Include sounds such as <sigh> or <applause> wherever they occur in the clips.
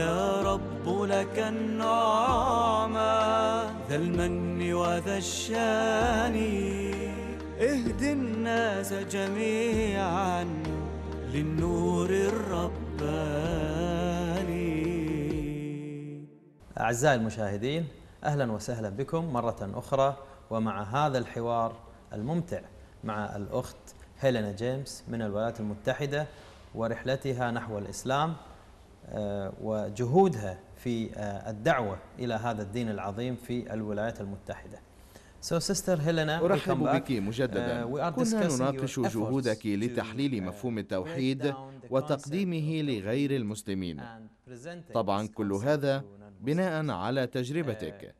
يا رب لك النعمة ذا المن وذا الشان اهد الناس جميعا للنور الرباني أعزائي المشاهدين أهلا وسهلا بكم مرة أخرى ومع هذا الحوار الممتع مع الأخت هيلينا جيمس من الولايات المتحدة ورحلتها نحو الإسلام آه، وجهودها في آه، الدعوة إلى هذا الدين العظيم في الولايات المتحدة So sister Helena, أرحب بك مجددا آه، كنا نناقش جهودك لتحليل مفهوم التوحيد وتقديمه لغير المسلمين طبعا كل هذا بناء على uh, تجربتك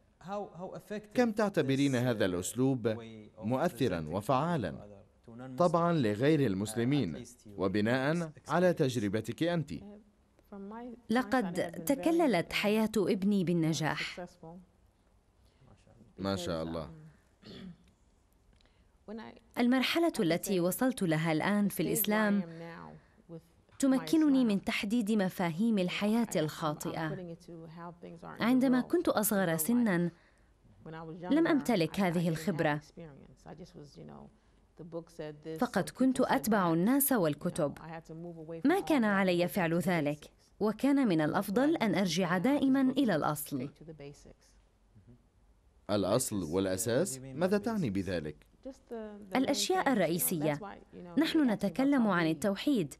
كم تعتبرين هذا uh, الأسلوب مؤثرا وفعالا طبعا لغير uh, المسلمين وبناء على تجربتك أنت لقد تكللت حياة ابني بالنجاح ما شاء الله المرحلة التي وصلت لها الآن في الإسلام تمكنني من تحديد مفاهيم الحياة الخاطئة. عندما كنت أصغر سنا لم أمتلك هذه الخبرة. فقد كنت أتبع الناس والكتب. ما كان علي فعل ذلك. وكان من الافضل ان ارجع دائما الى الاصل الاصل والاساس ماذا تعني بذلك الاشياء الرئيسيه نحن نتكلم عن التوحيد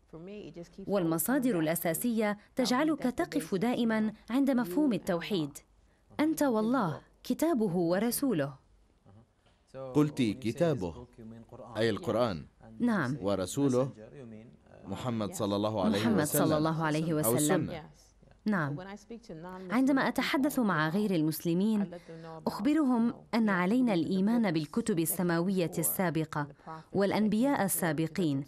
والمصادر الاساسيه تجعلك تقف دائما عند مفهوم التوحيد انت والله كتابه ورسوله قلت كتابه اي القران نعم ورسوله محمد صلى الله عليه وسلم محمد صلى الله عليه وسلم أو نعم عندما اتحدث مع غير المسلمين اخبرهم ان علينا الايمان بالكتب السماويه السابقه والانبياء السابقين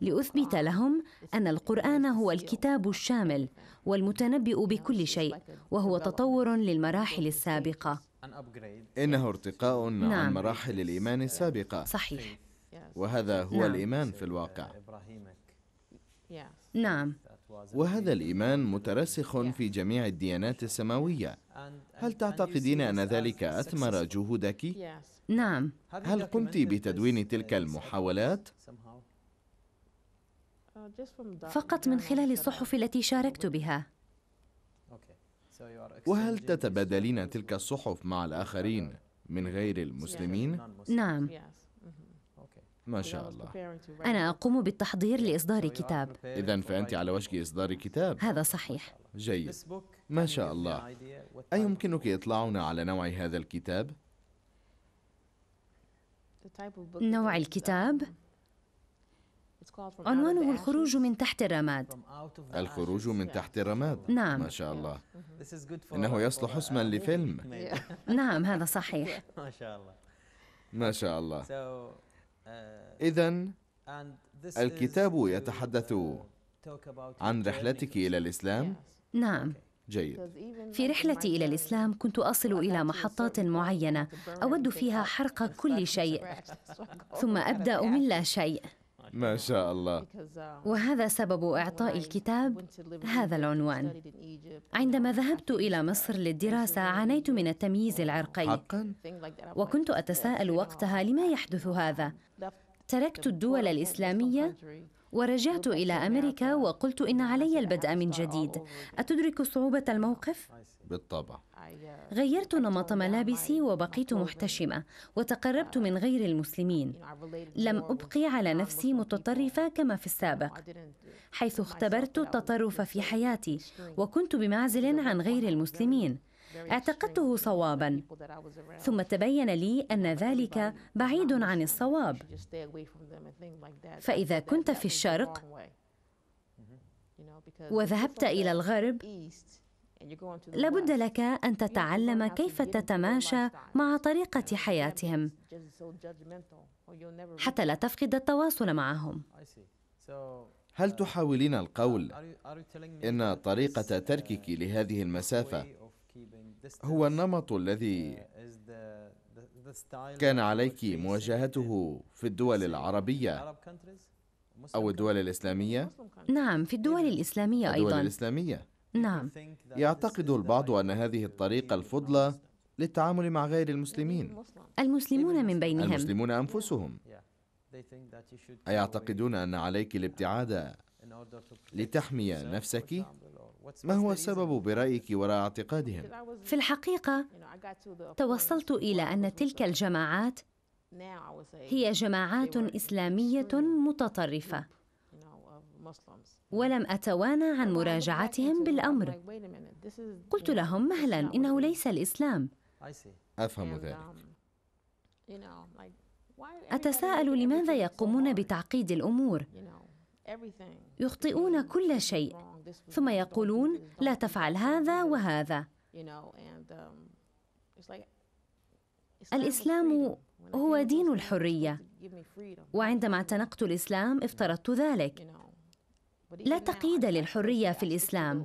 لاثبت لهم ان القران هو الكتاب الشامل والمتنبئ بكل شيء وهو تطور للمراحل السابقه انه ارتقاء نعم. عن مراحل الايمان السابقه صحيح وهذا هو نعم. الايمان في الواقع نعم وهذا الايمان مترسخ في جميع الديانات السماويه هل تعتقدين ان ذلك اثمر جهودك نعم هل قمت بتدوين تلك المحاولات فقط من خلال الصحف التي شاركت بها وهل تتبادلين تلك الصحف مع الاخرين من غير المسلمين نعم ما شاء الله أنا أقوم بالتحضير لإصدار طيب، كتاب إذا فأنت على وشك إصدار كتاب هذا صحيح جيد ما شاء الله أيمكنك إطلاعنا على نوع هذا الكتاب؟ نوع الكتاب عنوانه الخروج من تحت الرماد الخروج من تحت الرماد نعم ما شاء الله إنه يصلح اسما لفيلم نعم هذا صحيح <laughs> ما شاء الله ما شاء الله آه، إذا الكتاب يتحدث عن رحلتك إلى الإسلام؟ نعم جيد في رحلتي الى الاسلام كنت اصل الى محطات معينه اود فيها حرق كل شيء ثم ابدا من لا شيء ما شاء الله um, وهذا سبب إعطاء الكتاب هذا العنوان عندما ذهبت إلى مصر للدراسة عانيت من التمييز العرقي حقا؟ وكنت أتساءل وقتها لما يحدث هذا تركت الدول الإسلامية ورجعت إلى أمريكا وقلت إن علي البدء من جديد أتدرك صعوبة الموقف؟ بالطبع غيرت نمط ملابسي وبقيت محتشمة وتقربت من غير المسلمين لم أبقي على نفسي متطرفة كما في السابق حيث اختبرت التطرف في حياتي وكنت بمعزل عن غير المسلمين اعتقدته صوابا ثم تبين لي ان ذلك بعيد عن الصواب فاذا كنت في الشرق وذهبت الى الغرب لابد لك أن تتعلم كيف تتماشى مع طريقة حياتهم حتى لا تفقد التواصل معهم هل uh, تحاولين القول إن طريقة uh, تركك لهذه المسافة هو النمط الذي uh, كان عليك مواجهته في الدول العربية أو الدول الإسلامية؟ نعم في الدول الإسلامية أيضا الدول الإسلامية نعم يعتقد البعض أن هذه الطريقة الفضلى للتعامل مع غير المسلمين المسلمون من بينهم المسلمون أنفسهم أيعتقدون أن عليك الابتعاد لتحمي نفسك؟ ما هو السبب برأيك وراء اعتقادهم؟ في الحقيقة توصلت إلى أن تلك الجماعات هي جماعات إسلامية متطرفة ولم أتوانى عن مراجعتهم بالأمر قلت لهم مهلا إنه ليس الإسلام أفهم ذلك um, أتساءل لماذا يقومون بتعقيد الأمور يخطئون كل شيء ثم يقولون لا تفعل هذا وهذا um, الاسلام هو دين الحريه وعندما اعتنقت الاسلام افترضت ذلك لا تقييد للحريه في الاسلام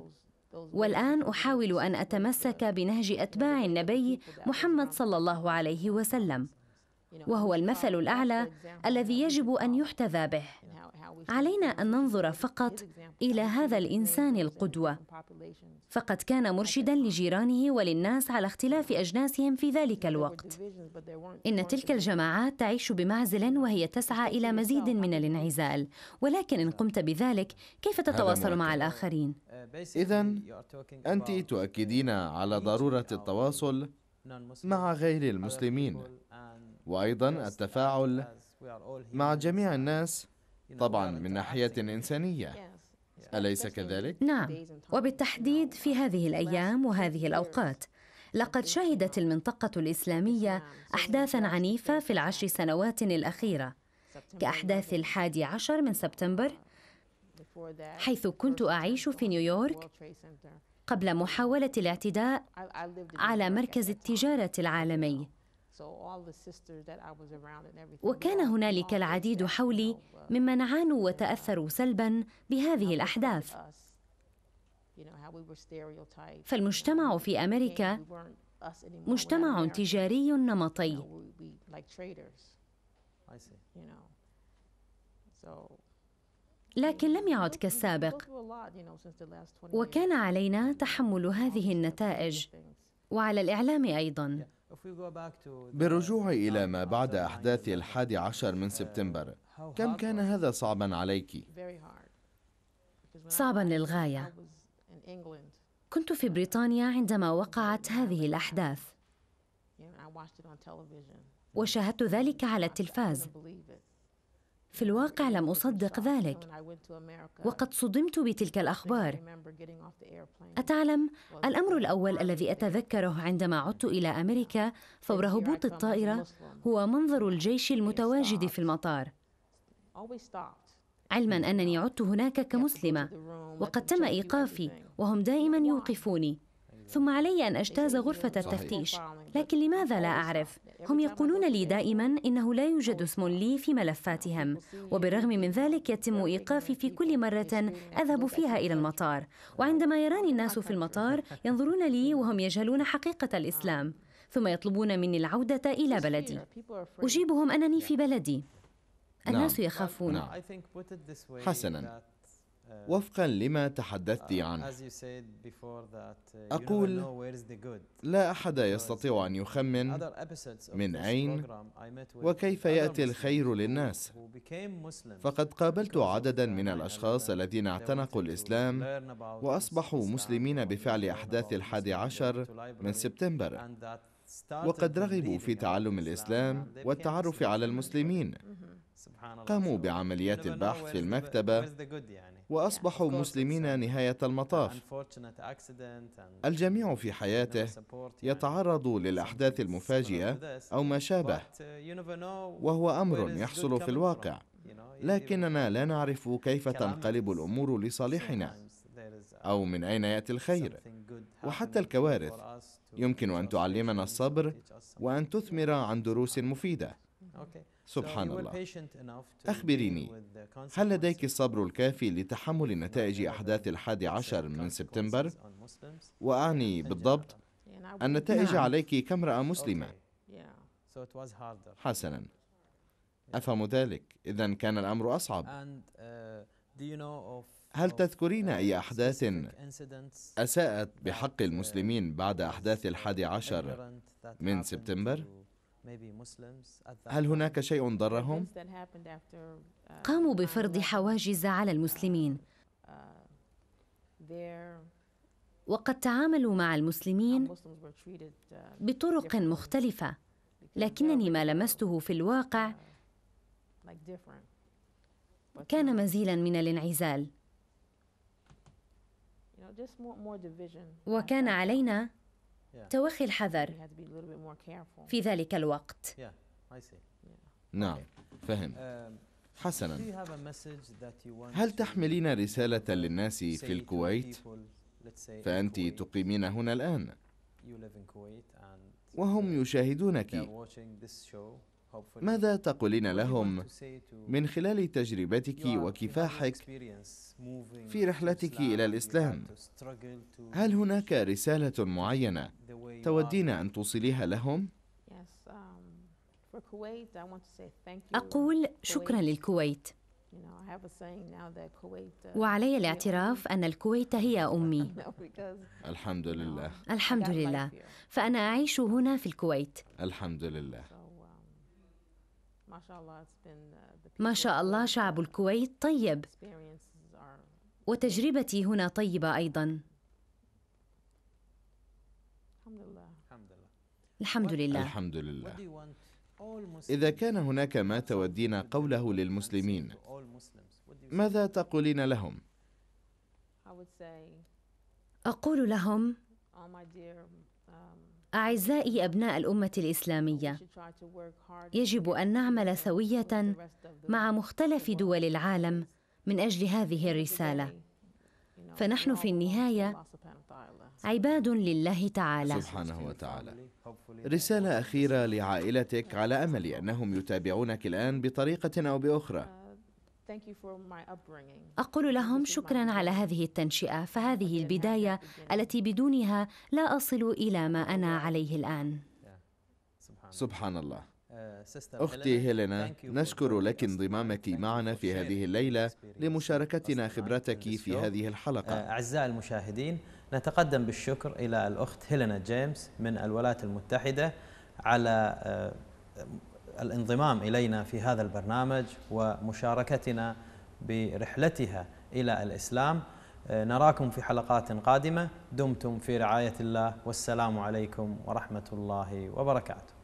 والان احاول ان اتمسك بنهج اتباع النبي محمد صلى الله عليه وسلم وهو المثل الاعلى الذي يجب ان يحتذى به علينا ان ننظر فقط الى هذا الانسان القدوه فقد كان مرشدا لجيرانه وللناس على اختلاف اجناسهم في ذلك الوقت ان تلك الجماعات تعيش بمعزل وهي تسعى الى مزيد من الانعزال ولكن ان قمت بذلك كيف تتواصل مع الاخرين اذا انت تؤكدين على ضروره التواصل مع غير المسلمين وايضا التفاعل مع جميع الناس طبعا من ناحيه انسانيه اليس كذلك نعم وبالتحديد في هذه الايام وهذه الاوقات لقد شهدت المنطقه الاسلاميه احداثا عنيفه في العشر سنوات الاخيره كاحداث الحادي عشر من سبتمبر حيث كنت اعيش في نيويورك قبل محاوله الاعتداء على مركز التجاره العالمي وكان هنالك العديد حولي uh, ممن عانوا وتاثروا سلبا uh, بهذه الاحداث فالمجتمع في امريكا مجتمع تجاري نمطي لكن لم يعد كالسابق وكان علينا تحمل هذه النتائج وعلى الاعلام ايضا بالرجوع إلى ما بعد أحداث الحادي عشر من سبتمبر كم كان هذا صعبا عليك؟ صعبا للغاية كنت في بريطانيا عندما وقعت هذه الأحداث وشاهدت ذلك على التلفاز في الواقع لم أصدق ذلك وقد صدمت بتلك الأخبار أتعلم الأمر الأول الذي أتذكره عندما عدت إلى أمريكا فور هبوط الطائرة هو منظر الجيش المتواجد في المطار علما أنني عدت هناك كمسلمة وقد تم إيقافي وهم دائما يوقفوني ثم علي أن أجتاز غرفة التفتيش لكن لماذا لا أعرف هم يقولون لي دائما إنه لا يوجد اسم لي في ملفاتهم وبالرغم من ذلك يتم إيقافي في كل مرة أذهب فيها إلى المطار وعندما يراني الناس في المطار ينظرون لي وهم يجهلون حقيقة الإسلام ثم يطلبون مني العودة إلى بلدي أجيبهم أنني في بلدي نعم. الناس يخافون نعم. حسنا آه، وفقا لما تحدثت آه، عنه uh, أقول لا أحد يستطيع أن يخمن من أين وكيف يأتي الخير للناس فقد قابلت عددا من الأشخاص الذين اعتنقوا الإسلام وأصبحوا مسلمين بفعل أحداث الحادي عشر من سبتمبر وقد رغبوا في تعلم الإسلام والتعرف على المسلمين mm-hmm. قاموا بعمليات البحث في المكتبة واصبحوا مسلمين نهايه المطاف الجميع في حياته يتعرض للاحداث المفاجئه او ما شابه uh, وهو امر يحصل في الواقع لكننا لا نعرف كيف تنقلب الامور لصالحنا او من اين ياتي الخير وحتى الكوارث يمكن ان تعلمنا الصبر وان تثمر عن دروس مفيده سبحان الله أخبريني هل لديك الصبر الكافي لتحمل نتائج أحداث الحادي عشر من سبتمبر؟ وأعني بالضبط النتائج عليك كامرأة مسلمة حسنا أفهم ذلك إذا كان الأمر أصعب uh, هل تذكرين uh, أي أحداث أساءت بحق uh, المسلمين بعد أحداث الحادي عشر من سبتمبر؟ هل هناك شيء ضرهم؟ uh, قاموا بفرض حواجز على المسلمين uh, وقد تعاملوا مع المسلمين uh, بطرق مختلفه لكنني ما لمسته في الواقع كان مزيلا من الانعزال وكان علينا توخي الحذر في ذلك الوقت نعم فهم um, حسنا هل تحملين رسالة للناس في الكويت؟ فأنت تقيمين هنا الآن وهم يشاهدونك ماذا تقولين لهم من خلال تجربتك وكفاحك في رحلتك الى الاسلام هل هناك رساله معينه تودين ان توصليها لهم um, اقول شكرا للكويت uh, وعلي الاعتراف أن الكويت هي <laughs> أمي الحمد لله الحمد لله فأنا أعيش هنا في الكويت الحمد لله ما شاء الله uh, شعب الكويت طيب وتجربتي هنا طيبة أيضا الحمد لله الحمد لله إذا كان هناك ما تودين قوله للمسلمين ماذا تقولين لهم؟ أقول لهم oh, اعزائي ابناء الامه الاسلاميه يجب ان نعمل سويه مع مختلف دول العالم من اجل هذه الرساله فنحن في النهايه عباد لله تعالى سبحانه وتعالى رساله اخيره لعائلتك على امل انهم يتابعونك الان بطريقه او باخرى أقول لهم شكرا على هذه التنشئة فهذه البداية التي بدونها لا أصل إلى ما أنا عليه الآن سبحان الله uh, أختي هيلينا نشكر لك انضمامك معنا في هذه الليلة لمشاركتنا خبرتك في هذه الحلقة uh, أعزائي المشاهدين نتقدم بالشكر إلى الأخت هيلينا جيمس من الولايات المتحدة على uh, الانضمام إلينا في هذا البرنامج ومشاركتنا برحلتها إلى الإسلام آه، نراكم في حلقات قادمة دمتم في رعاية الله والسلام عليكم ورحمة الله وبركاته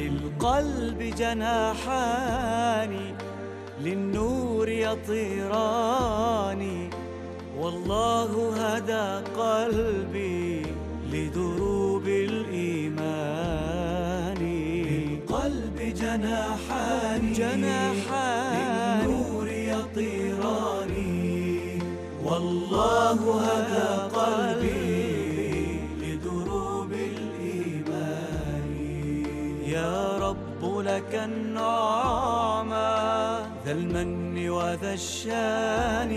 للقلب جناحان للنور يطيران والله هدى قلبي لدروب بالإيمان بالقلب قلب جناحان جناحان من نور يطيران والله هدى قلبي لدروب الإيمان يا رب لك النعمة ذا المن وذا الشان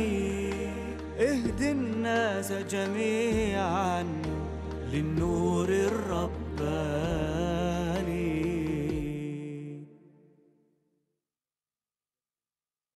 اهد الناس جميعاً للنور الرب